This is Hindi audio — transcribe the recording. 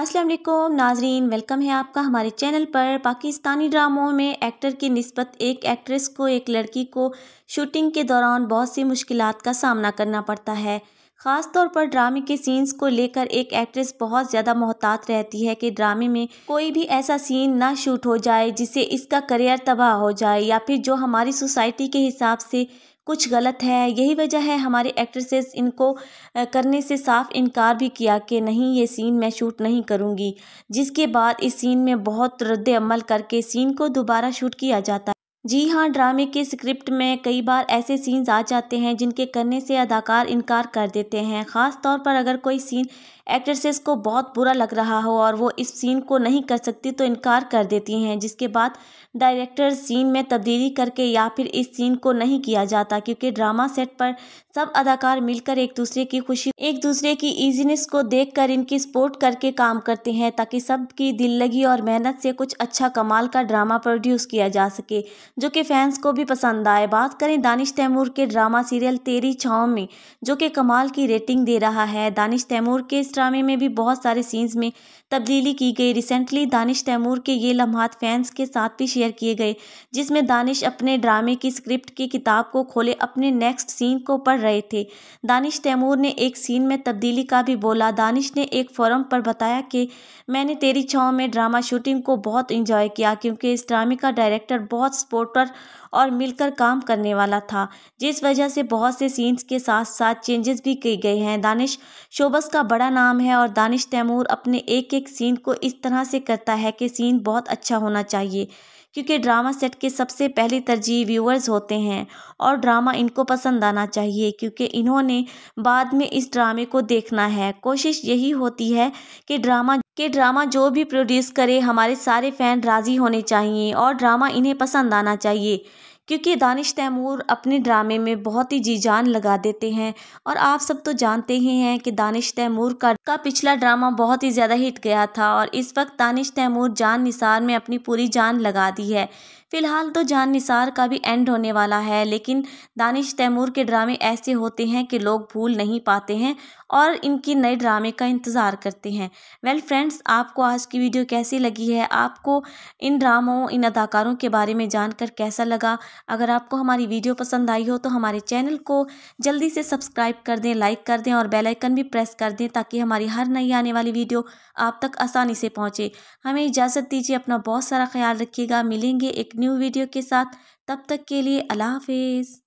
अस्सलाम वालेकुम नाजरीन वेलकम है आपका हमारे चैनल पर पाकिस्तानी ड्रामों में एक्टर की नस्बत एक एक्ट्रेस को एक लड़की को शूटिंग के दौरान बहुत सी मुश्किल का सामना करना पड़ता है ख़ास तौर पर ड्रामे के सीन्स को लेकर एक एक्ट्रेस बहुत ज़्यादा मोहतात रहती है कि ड्रामे में कोई भी ऐसा सीन ना शूट हो जाए जिससे इसका करियर तबाह हो जाए या फिर जो हमारी सोसाइटी के हिसाब से कुछ गलत है यही वजह है हमारे एक्ट्रेसेस इनको करने से साफ इनकार भी किया कि नहीं ये सीन मैं शूट नहीं करूँगी जिसके बाद इस सीन में बहुत रद्द अमल करके सीन को दोबारा शूट किया जाता है जी हाँ ड्रामे के स्क्रिप्ट में कई बार ऐसे सीन्स आ जाते हैं जिनके करने से अदाकार इनकार कर देते हैं ख़ास तौर पर अगर कोई सीन एक्ट्रेसेस को बहुत बुरा लग रहा हो और वो इस सीन को नहीं कर सकती तो इनकार कर देती हैं जिसके बाद डायरेक्टर सीन में तब्दीली करके या फिर इस सीन को नहीं किया जाता क्योंकि ड्रामा सेट पर सब अदाकार मिलकर एक दूसरे की खुशी एक दूसरे की ईजीनेस को देख कर इनकी सपोर्ट करके काम करते हैं ताकि सब की दिल लगी और मेहनत से कुछ अच्छा कमाल का ड्रामा प्रोड्यूस किया जा सके जो कि फैंस को भी पसंद आए बात करें दानिश तैमूर के ड्रामा सीरियल तेरी छाँव में जो कि कमाल की रेटिंग दे रहा है दानिश तैमूर के ड्रामे में भी बहुत सारे सीन्स में तब्दीली की गई रिसेंटली दानिश तैमूर के ये लम्हात फैंस के साथ भी शेयर किए गए जिसमें दानिश अपने ड्रामे की स्क्रिप्ट की किताब को खोले अपने नेक्स्ट सीन को पढ़ रहे थे दानिश तैमूर ने एक सीन में तब्दीली का भी बोला दानिश ने एक फोरम पर बताया कि मैंने तेरी छाँव में ड्रामा शूटिंग को बहुत इंजॉय किया क्योंकि इस ड्रामे का डायरेक्टर बहुत सपोर्टर और मिलकर काम करने वाला था जिस वजह से बहुत से सीन्स के साथ साथ चेंजेस भी किए गए हैं दानिश शोबस का बड़ा नाम नाम है और दानिश तैमूर अपने एक एक सीन को इस तरह से करता है कि सीन बहुत अच्छा होना चाहिए क्योंकि ड्रामा सेट के सबसे पहली तरजीह व्यूअर्स होते हैं और ड्रामा इनको पसंद आना चाहिए क्योंकि इन्होंने बाद में इस ड्रामे को देखना है कोशिश यही होती है कि ड्रामा के ड्रामा जो भी प्रोड्यूस करे हमारे सारे फ़ैन राज़ी होने चाहिए और ड्रामा इन्हें पसंद आना चाहिए क्योंकि दानिश तैमूर अपने ड्रामे में बहुत ही जी जान लगा देते हैं और आप सब तो जानते ही हैं कि दानिश तैमूर का, का पिछला ड्रामा बहुत ही ज़्यादा हिट गया था और इस वक्त दानिश तैमूर जान निसार में अपनी पूरी जान लगा दी है फ़िलहाल तो जान निसार का भी एंड होने वाला है लेकिन दानिश तैमूर के ड्रामे ऐसे होते हैं कि लोग भूल नहीं पाते हैं और इनकी नए ड्रामे का इंतज़ार करते हैं वेल well, फ्रेंड्स आपको आज की वीडियो कैसी लगी है आपको इन ड्रामों इन अदाकारों के बारे में जानकर कैसा लगा अगर आपको हमारी वीडियो पसंद आई हो तो हमारे चैनल को जल्दी से सब्सक्राइब कर दें लाइक कर दें और बेलाइकन भी प्रेस कर दें ताकि हमारी हर नई आने वाली वीडियो आप तक आसानी से पहुँचे हमें इजाज़त दीजिए अपना बहुत सारा ख्याल रखिएगा मिलेंगे एक न्यू वीडियो के साथ तब तक के लिए अल्लाह हाफिज़